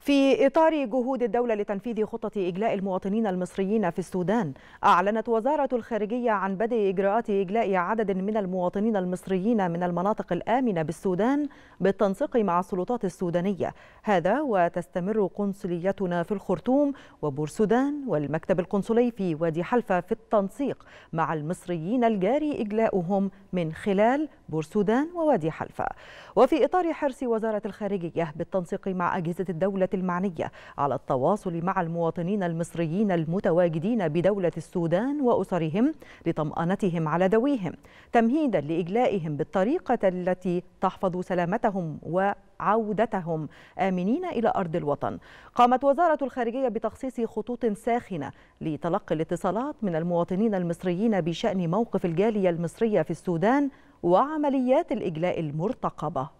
في إطار جهود الدولة لتنفيذ خطة إجلاء المواطنين المصريين في السودان أعلنت وزارة الخارجية عن بدء إجراءات إجلاء عدد من المواطنين المصريين من المناطق الآمنة بالسودان بالتنسيق مع السلطات السودانية هذا وتستمر قنصليتنا في الخرطوم وبورسودان والمكتب القنصلي في وادي حلفة في التنسيق مع المصريين الجاري إجلاؤهم من خلال بورسودان ووادي حلفة وفي إطار حرص وزارة الخارجية بالتنسيق مع أجهزة الدولة المعنية على التواصل مع المواطنين المصريين المتواجدين بدولة السودان وأسرهم لطمأنتهم على ذويهم تمهيدا لإجلائهم بالطريقة التي تحفظ سلامتهم و عودتهم آمنين إلى أرض الوطن قامت وزارة الخارجية بتخصيص خطوط ساخنة لتلقي الاتصالات من المواطنين المصريين بشأن موقف الجالية المصرية في السودان وعمليات الإجلاء المرتقبة